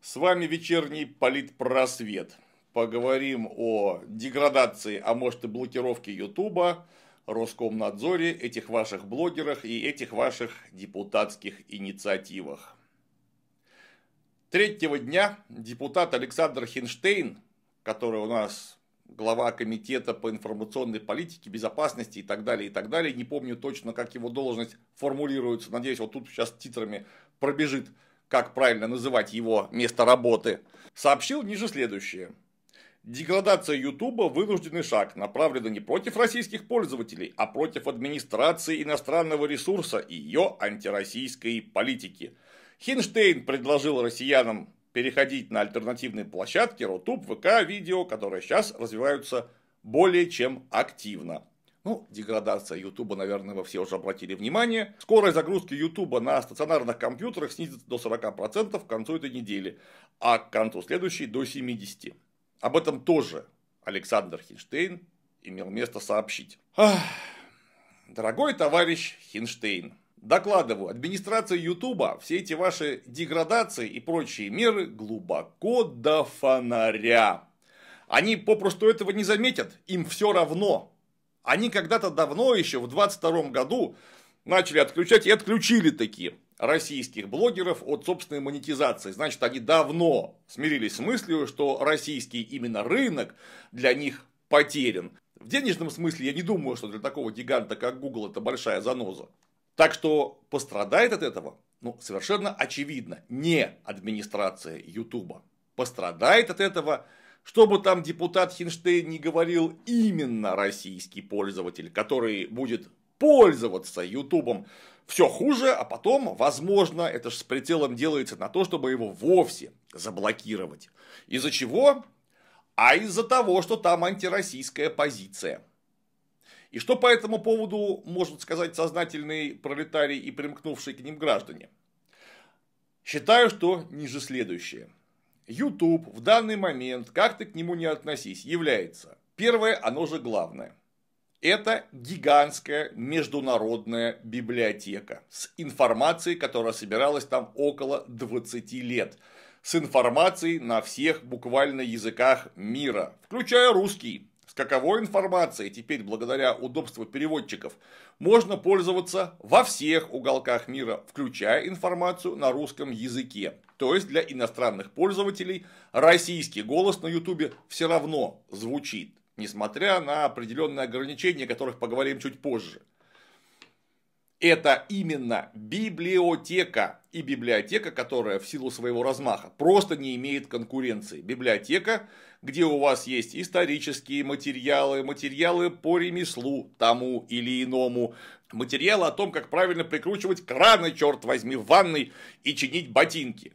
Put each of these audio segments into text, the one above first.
С вами вечерний политпросвет. Поговорим о деградации, а может и блокировке Ютуба, Роскомнадзоре, этих ваших блогерах и этих ваших депутатских инициативах. Третьего дня депутат Александр Хинштейн, который у нас глава комитета по информационной политике, безопасности и так далее, и так далее. Не помню точно, как его должность формулируется. Надеюсь, вот тут сейчас титрами пробежит, как правильно называть его место работы. Сообщил ниже следующее. Деградация Ютуба – вынужденный шаг, направленный не против российских пользователей, а против администрации иностранного ресурса и ее антироссийской политики. Хинштейн предложил россиянам переходить на альтернативные площадки, Рутуб, ВК, видео, которые сейчас развиваются более чем активно. Ну, деградация Ютуба, наверное, вы все уже обратили внимание. Скорость загрузки Ютуба на стационарных компьютерах снизится до 40% к концу этой недели, а к концу следующей до 70%. Об этом тоже Александр Хинштейн имел место сообщить. Ах, дорогой товарищ Хинштейн, Докладываю, администрация Ютуба все эти ваши деградации и прочие меры глубоко до фонаря. Они попросту этого не заметят, им все равно. Они когда-то давно, еще в 22 году, начали отключать и отключили такие российских блогеров от собственной монетизации. Значит, они давно смирились с мыслью, что российский именно рынок для них потерян. В денежном смысле я не думаю, что для такого гиганта, как Google, это большая заноза. Так что пострадает от этого, ну, совершенно очевидно, не администрация Ютуба. Пострадает от этого, чтобы там депутат Хинштейн не говорил, именно российский пользователь, который будет пользоваться Ютубом все хуже, а потом, возможно, это же с прицелом делается на то, чтобы его вовсе заблокировать. Из-за чего? А из-за того, что там антироссийская позиция. И что по этому поводу может сказать сознательный пролетарий и примкнувшие к ним граждане? Считаю, что ниже следующее. YouTube в данный момент, как ты к нему не относись, является первое, оно же главное. Это гигантская международная библиотека с информацией, которая собиралась там около 20 лет. С информацией на всех буквально языках мира, включая русский, с каковой информацией теперь, благодаря удобству переводчиков, можно пользоваться во всех уголках мира, включая информацию на русском языке. То есть для иностранных пользователей российский голос на YouTube все равно звучит, несмотря на определенные ограничения, о которых поговорим чуть позже это именно библиотека. И библиотека, которая в силу своего размаха просто не имеет конкуренции. Библиотека, где у вас есть исторические материалы, материалы по ремеслу тому или иному, материалы о том, как правильно прикручивать краны, черт возьми, в ванной и чинить ботинки.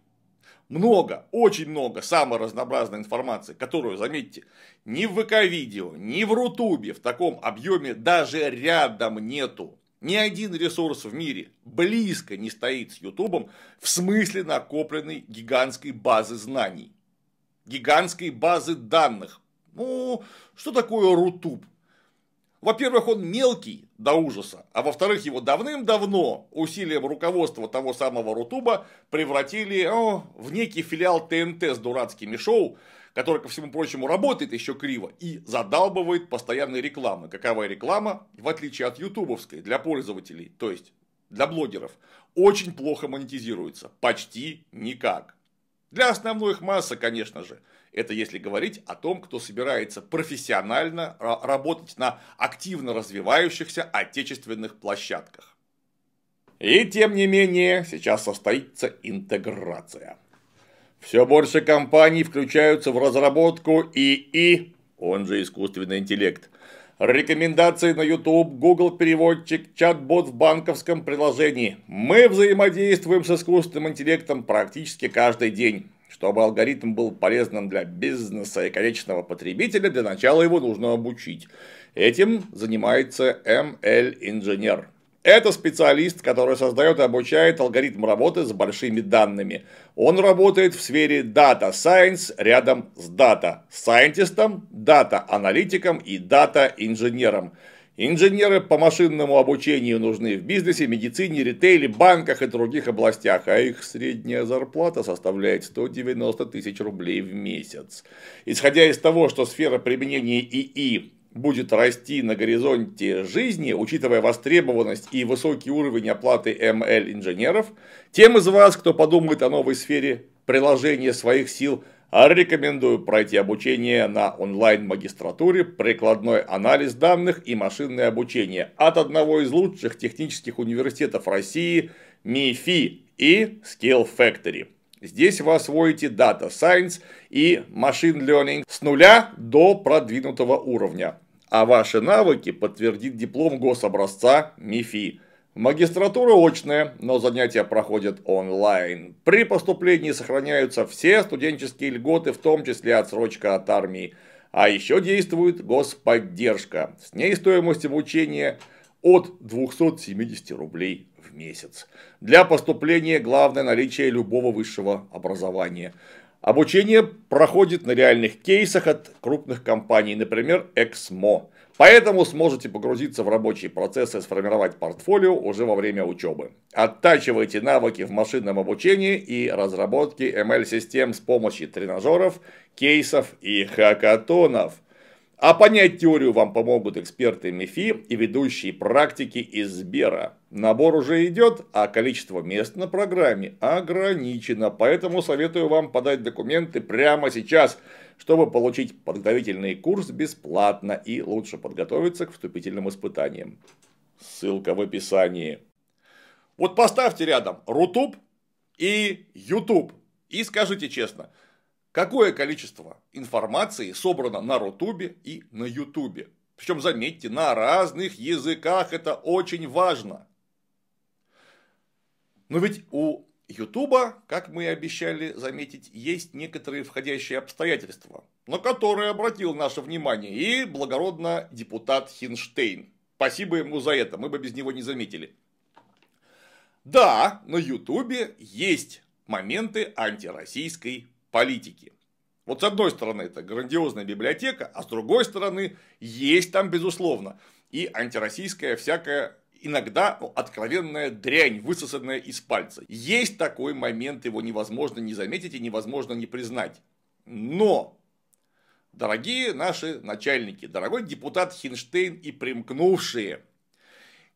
Много, очень много самой разнообразной информации, которую, заметьте, ни в ВК-видео, ни в Рутубе в таком объеме даже рядом нету. Ни один ресурс в мире близко не стоит с Ютубом в смысле накопленной гигантской базы знаний, гигантской базы данных. Ну, что такое Рутуб? Во-первых, он мелкий до ужаса, а во-вторых, его давным-давно усилием руководства того самого Рутуба превратили о, в некий филиал ТНТ с дурацкими шоу, который, ко всему прочему, работает еще криво и задалбывает постоянной рекламы. Каковая реклама, в отличие от ютубовской, для пользователей, то есть для блогеров, очень плохо монетизируется. Почти никак. Для основной их массы, конечно же. Это если говорить о том, кто собирается профессионально работать на активно развивающихся отечественных площадках. И тем не менее, сейчас состоится интеграция. Все больше компаний включаются в разработку ИИ, он же искусственный интеллект. Рекомендации на YouTube, Google переводчик, чат-бот в банковском приложении. Мы взаимодействуем с искусственным интеллектом практически каждый день. Чтобы алгоритм был полезным для бизнеса и конечного потребителя, для начала его нужно обучить. Этим занимается ML-инженер. Это специалист, который создает и обучает алгоритм работы с большими данными. Он работает в сфере Data Science рядом с Data Scientist, Data Аналитиком и Data Инженером. Инженеры по машинному обучению нужны в бизнесе, медицине, ритейле, банках и других областях, а их средняя зарплата составляет 190 тысяч рублей в месяц. Исходя из того, что сфера применения ИИ будет расти на горизонте жизни, учитывая востребованность и высокий уровень оплаты ML инженеров, тем из вас, кто подумает о новой сфере приложения своих сил, рекомендую пройти обучение на онлайн-магистратуре «Прикладной анализ данных и машинное обучение» от одного из лучших технических университетов России МИФИ и Skill Factory. Здесь вы освоите Data Science и Machine Learning с нуля до продвинутого уровня а ваши навыки подтвердит диплом гособразца МИФИ. Магистратура очная, но занятия проходят онлайн. При поступлении сохраняются все студенческие льготы, в том числе отсрочка от армии. А еще действует господдержка. С ней стоимость обучения от 270 рублей в месяц. Для поступления главное наличие любого высшего образования – Обучение проходит на реальных кейсах от крупных компаний, например, Эксмо. Поэтому сможете погрузиться в рабочие процессы и сформировать портфолио уже во время учебы. Оттачивайте навыки в машинном обучении и разработке ML-систем с помощью тренажеров, кейсов и хакатонов. А понять теорию вам помогут эксперты МИФИ и ведущие практики из Сбера. Набор уже идет, а количество мест на программе ограничено, поэтому советую вам подать документы прямо сейчас, чтобы получить подготовительный курс бесплатно и лучше подготовиться к вступительным испытаниям. Ссылка в описании. Вот поставьте рядом Рутуб и Ютуб и скажите честно – какое количество информации собрано на Рутубе и на Ютубе. Причем, заметьте, на разных языках это очень важно. Но ведь у Ютуба, как мы и обещали заметить, есть некоторые входящие обстоятельства, на которые обратил наше внимание и благородно депутат Хинштейн. Спасибо ему за это, мы бы без него не заметили. Да, на Ютубе есть моменты антироссийской политики. Вот с одной стороны это грандиозная библиотека, а с другой стороны есть там, безусловно, и антироссийская всякая иногда ну, откровенная дрянь, высосанная из пальца. Есть такой момент, его невозможно не заметить и невозможно не признать. Но, дорогие наши начальники, дорогой депутат Хинштейн и примкнувшие,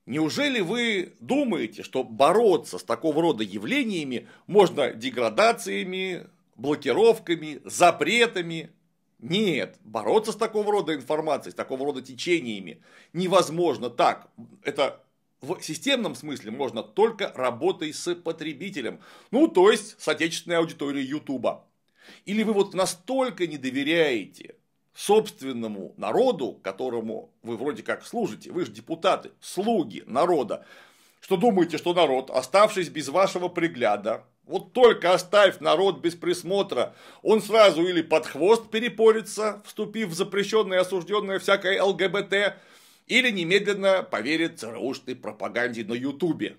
неужели вы думаете, что бороться с такого рода явлениями можно деградациями, блокировками, запретами. Нет, бороться с такого рода информацией, с такого рода течениями невозможно так. Это в системном смысле можно только работой с потребителем, ну то есть с отечественной аудиторией Ютуба. Или вы вот настолько не доверяете собственному народу, которому вы вроде как служите, вы же депутаты, слуги народа, что думаете, что народ, оставшись без вашего пригляда, вот только оставь народ без присмотра, он сразу или под хвост перепорится, вступив в запрещенное и осужденное всякое ЛГБТ, или немедленно поверит ЦРУшной пропаганде на Ютубе.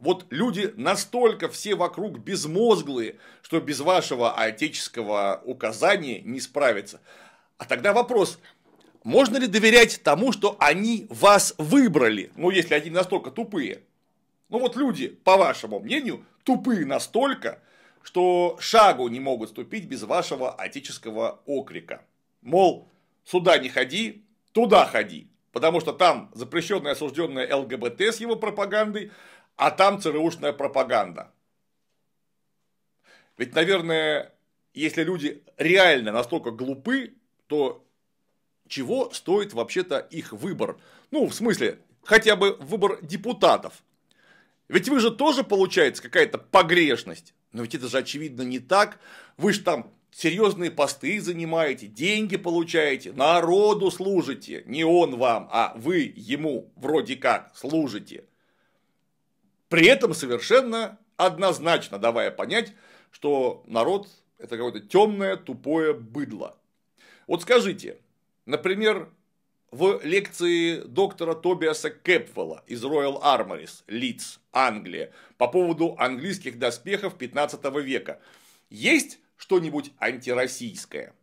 Вот люди настолько все вокруг безмозглые, что без вашего отеческого указания не справятся. А тогда вопрос, можно ли доверять тому, что они вас выбрали, ну если они настолько тупые? Ну вот люди, по вашему мнению, тупые настолько, что шагу не могут ступить без вашего отеческого окрика. Мол, сюда не ходи, туда ходи. Потому что там запрещенная осужденная ЛГБТ с его пропагандой, а там ЦРУшная пропаганда. Ведь, наверное, если люди реально настолько глупы, то чего стоит вообще-то их выбор? Ну, в смысле, хотя бы выбор депутатов. Ведь вы же тоже получается какая-то погрешность. Но ведь это же очевидно не так. Вы же там серьезные посты занимаете, деньги получаете, народу служите. Не он вам, а вы ему вроде как служите. При этом совершенно однозначно давая понять, что народ – это какое-то темное, тупое быдло. Вот скажите, например, в лекции доктора Тобиаса Кэпвелла из Royal Armouries, Лидс, Англия, по поводу английских доспехов 15 века. Есть что-нибудь антироссийское?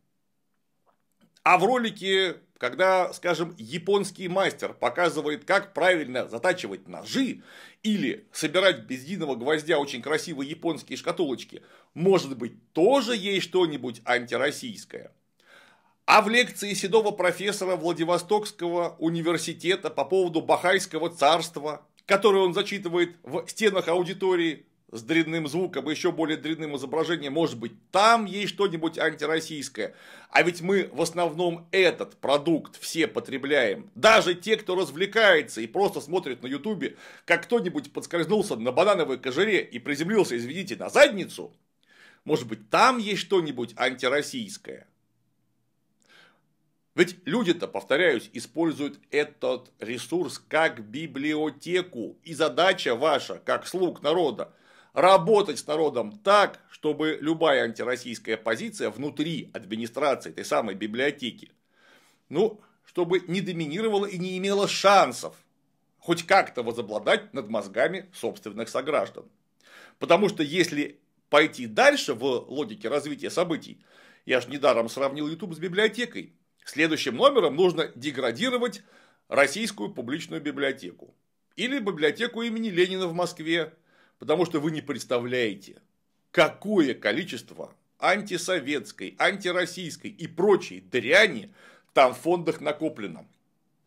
А в ролике, когда, скажем, японский мастер показывает, как правильно затачивать ножи или собирать без единого гвоздя очень красивые японские шкатулочки, может быть, тоже есть что-нибудь антироссийское? А в лекции седого профессора Владивостокского университета по поводу Бахайского царства, который он зачитывает в стенах аудитории с дрянным звуком и еще более дрянным изображением, может быть, там есть что-нибудь антироссийское. А ведь мы в основном этот продукт все потребляем. Даже те, кто развлекается и просто смотрит на ютубе, как кто-нибудь подскользнулся на банановой кожуре и приземлился, извините, на задницу, может быть, там есть что-нибудь антироссийское. Ведь люди-то, повторяюсь, используют этот ресурс как библиотеку. И задача ваша, как слуг народа, работать с народом так, чтобы любая антироссийская позиция внутри администрации этой самой библиотеки, ну, чтобы не доминировала и не имела шансов хоть как-то возобладать над мозгами собственных сограждан. Потому что если пойти дальше в логике развития событий, я же недаром сравнил YouTube с библиотекой, Следующим номером нужно деградировать Российскую публичную библиотеку. Или библиотеку имени Ленина в Москве, потому что вы не представляете, какое количество антисоветской, антироссийской и прочей дряни там в фондах накоплено.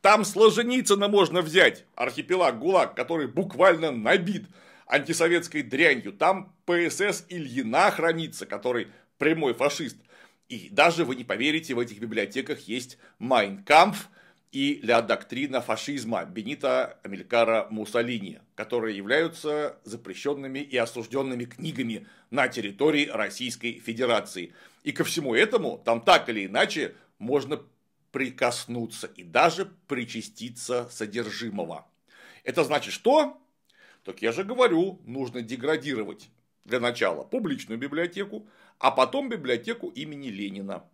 Там Солженицына можно взять, архипелаг ГУЛАГ, который буквально набит антисоветской дрянью. Там ПСС Ильина хранится, который прямой фашист – и даже, вы не поверите, в этих библиотеках есть «Майн Кампф» и «Ля доктрина фашизма» Бенита Амилькара Муссолини, которые являются запрещенными и осужденными книгами на территории Российской Федерации. И ко всему этому там так или иначе можно прикоснуться и даже причаститься содержимого. Это значит что? Так я же говорю, нужно деградировать для начала публичную библиотеку, а потом библиотеку имени Ленина.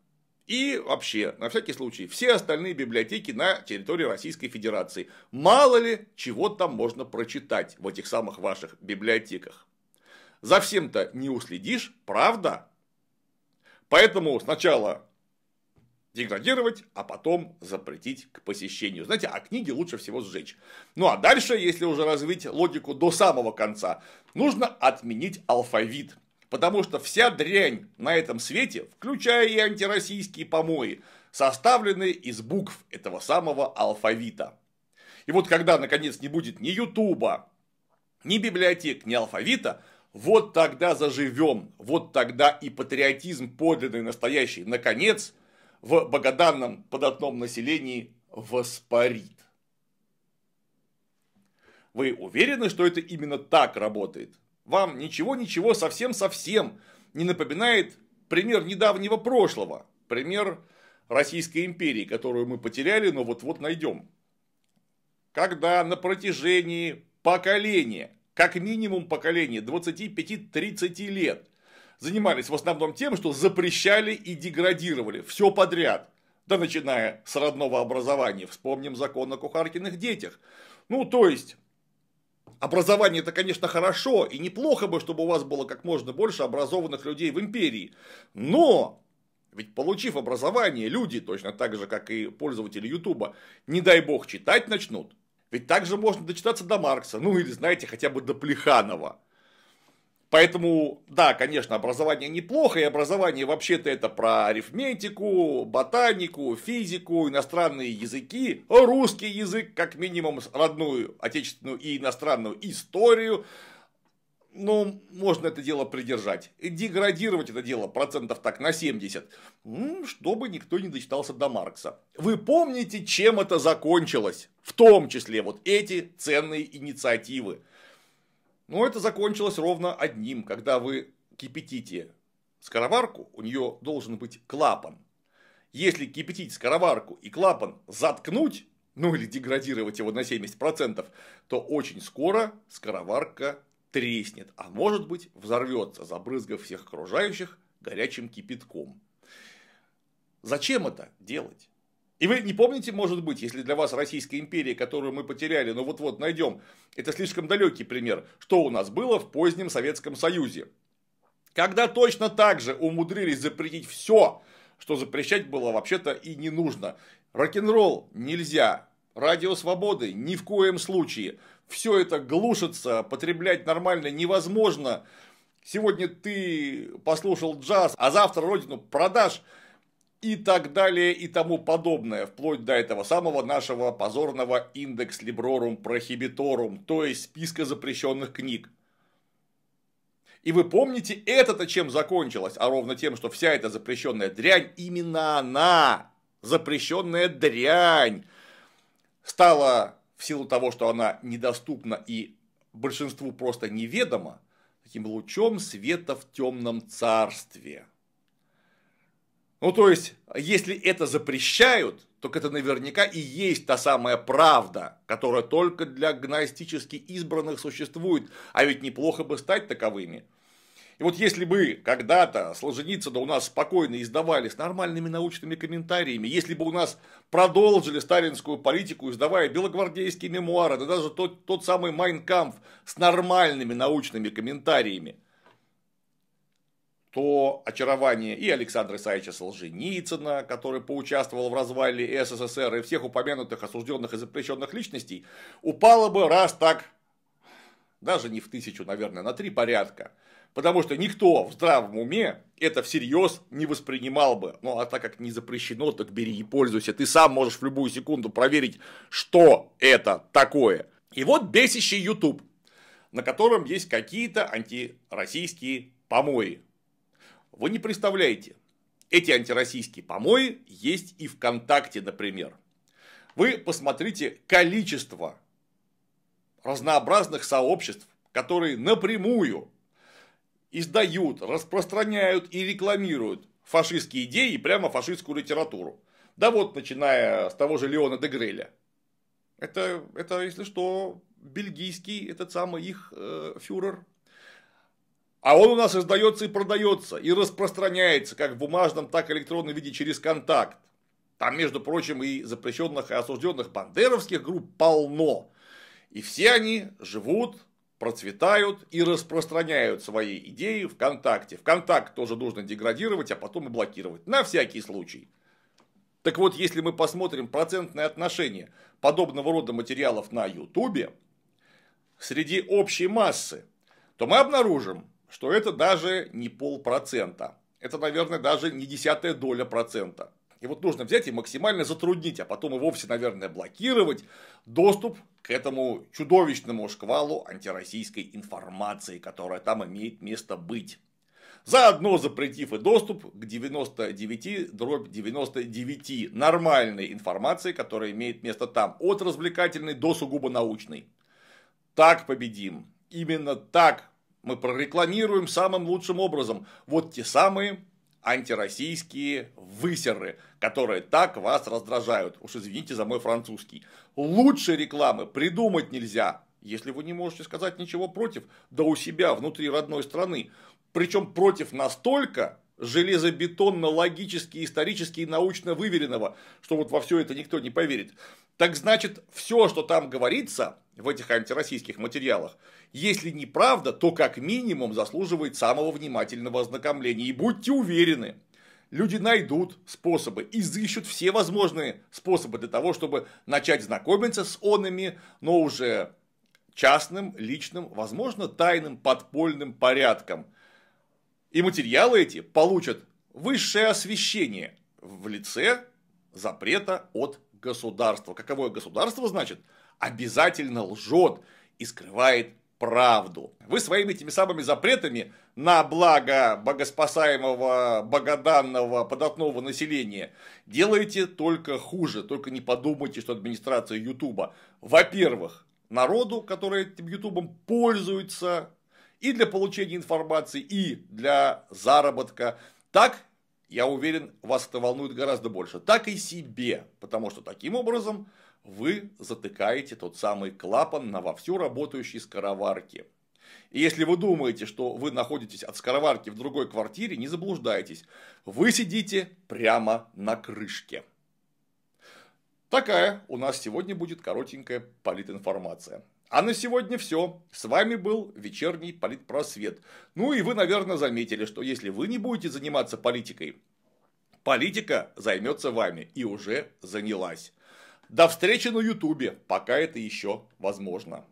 И вообще, на всякий случай, все остальные библиотеки на территории Российской Федерации. Мало ли, чего там можно прочитать в этих самых ваших библиотеках. За всем-то не уследишь, правда? Поэтому сначала деградировать, а потом запретить к посещению. Знаете, а книги лучше всего сжечь. Ну а дальше, если уже развить логику до самого конца, нужно отменить алфавит. Потому что вся дрянь на этом свете, включая и антироссийские помои, составлены из букв этого самого алфавита. И вот когда, наконец, не будет ни Ютуба, ни библиотек, ни алфавита, вот тогда заживем, вот тогда и патриотизм подлинный, настоящий, наконец, в богоданном подотном населении воспарит. Вы уверены, что это именно так работает? вам ничего-ничего совсем-совсем не напоминает пример недавнего прошлого, пример Российской империи, которую мы потеряли, но вот-вот найдем. Когда на протяжении поколения, как минимум поколения, 25-30 лет, занимались в основном тем, что запрещали и деградировали все подряд. Да начиная с родного образования, вспомним закон о кухаркиных детях. Ну, то есть, образование это, конечно, хорошо, и неплохо бы, чтобы у вас было как можно больше образованных людей в империи. Но ведь получив образование, люди, точно так же, как и пользователи Ютуба, не дай бог читать начнут. Ведь также можно дочитаться до Маркса, ну или, знаете, хотя бы до Плеханова. Поэтому, да, конечно, образование неплохо, и образование вообще-то это про арифметику, ботанику, физику, иностранные языки, русский язык, как минимум, родную, отечественную и иностранную историю. Ну, можно это дело придержать. Деградировать это дело процентов так на 70, чтобы никто не дочитался до Маркса. Вы помните, чем это закончилось? В том числе вот эти ценные инициативы – но это закончилось ровно одним, когда вы кипятите скороварку, у нее должен быть клапан. Если кипятить скороварку и клапан заткнуть, ну или деградировать его на 70%, то очень скоро скороварка треснет, а может быть взорвется, забрызгав всех окружающих горячим кипятком. Зачем это делать? И вы не помните, может быть, если для вас Российская империя, которую мы потеряли, но ну вот-вот найдем, это слишком далекий пример, что у нас было в позднем Советском Союзе. Когда точно так же умудрились запретить все, что запрещать было вообще-то и не нужно. Рок-н-ролл нельзя, радио свободы ни в коем случае. Все это глушится, потреблять нормально невозможно. Сегодня ты послушал джаз, а завтра родину продашь и так далее и тому подобное, вплоть до этого самого нашего позорного индекс либрорум прохибиторум, то есть списка запрещенных книг. И вы помните, это-то чем закончилось, а ровно тем, что вся эта запрещенная дрянь, именно она, запрещенная дрянь, стала в силу того, что она недоступна и большинству просто неведома, таким лучом света в темном царстве – ну, то есть, если это запрещают, то это наверняка и есть та самая правда, которая только для гностически избранных существует, а ведь неплохо бы стать таковыми. И вот если бы когда-то Солженицына у нас спокойно издавали с нормальными научными комментариями, если бы у нас продолжили сталинскую политику, издавая белогвардейские мемуары, да даже тот, тот самый Майнкамф с нормальными научными комментариями, то очарование и Александра Исаевича Солженицына, который поучаствовал в развале СССР и всех упомянутых осужденных и запрещенных личностей, упало бы раз так, даже не в тысячу, наверное, на три порядка. Потому что никто в здравом уме это всерьез не воспринимал бы. Ну, а так как не запрещено, так бери и пользуйся. Ты сам можешь в любую секунду проверить, что это такое. И вот бесящий YouTube, на котором есть какие-то антироссийские помои. Вы не представляете, эти антироссийские помои есть и ВКонтакте, например. Вы посмотрите количество разнообразных сообществ, которые напрямую издают, распространяют и рекламируют фашистские идеи и прямо фашистскую литературу. Да вот, начиная с того же Леона де Греля. Это, это если что, бельгийский этот самый их э, фюрер а он у нас издается и продается, и распространяется как в бумажном, так и электронном виде через контакт. Там, между прочим, и запрещенных и осужденных бандеровских групп полно. И все они живут, процветают и распространяют свои идеи ВКонтакте. ВКонтакт тоже нужно деградировать, а потом и блокировать. На всякий случай. Так вот, если мы посмотрим процентное отношение подобного рода материалов на Ютубе среди общей массы, то мы обнаружим, что это даже не полпроцента. Это, наверное, даже не десятая доля процента. И вот нужно взять и максимально затруднить, а потом и вовсе, наверное, блокировать доступ к этому чудовищному шквалу антироссийской информации, которая там имеет место быть. Заодно запретив и доступ к 99 дробь 99 нормальной информации, которая имеет место там, от развлекательной до сугубо научной. Так победим. Именно так мы прорекламируем самым лучшим образом вот те самые антироссийские высеры, которые так вас раздражают. Уж извините за мой французский. Лучше рекламы придумать нельзя, если вы не можете сказать ничего против, да у себя внутри родной страны. Причем против настолько железобетонно-логически, исторически и научно выверенного, что вот во все это никто не поверит. Так значит, все, что там говорится в этих антироссийских материалах, если не правда, то как минимум заслуживает самого внимательного ознакомления. И будьте уверены, люди найдут способы, изыщут все возможные способы для того, чтобы начать знакомиться с онами, но уже частным, личным, возможно, тайным подпольным порядком. И материалы эти получат высшее освещение в лице запрета от государства. Каковое государство, значит, обязательно лжет и скрывает правду. Вы своими этими самыми запретами на благо богоспасаемого, богоданного, податного населения делаете только хуже. Только не подумайте, что администрация Ютуба, во-первых, народу, который этим Ютубом пользуется и для получения информации, и для заработка, так я уверен, вас это волнует гораздо больше, так и себе, потому что таким образом вы затыкаете тот самый клапан на вовсю работающей скороварке. И если вы думаете, что вы находитесь от скороварки в другой квартире, не заблуждайтесь. Вы сидите прямо на крышке. Такая у нас сегодня будет коротенькая политинформация. А на сегодня все. С вами был вечерний политпросвет. Ну и вы, наверное, заметили, что если вы не будете заниматься политикой, политика займется вами и уже занялась. До встречи на Ютубе, пока это еще возможно.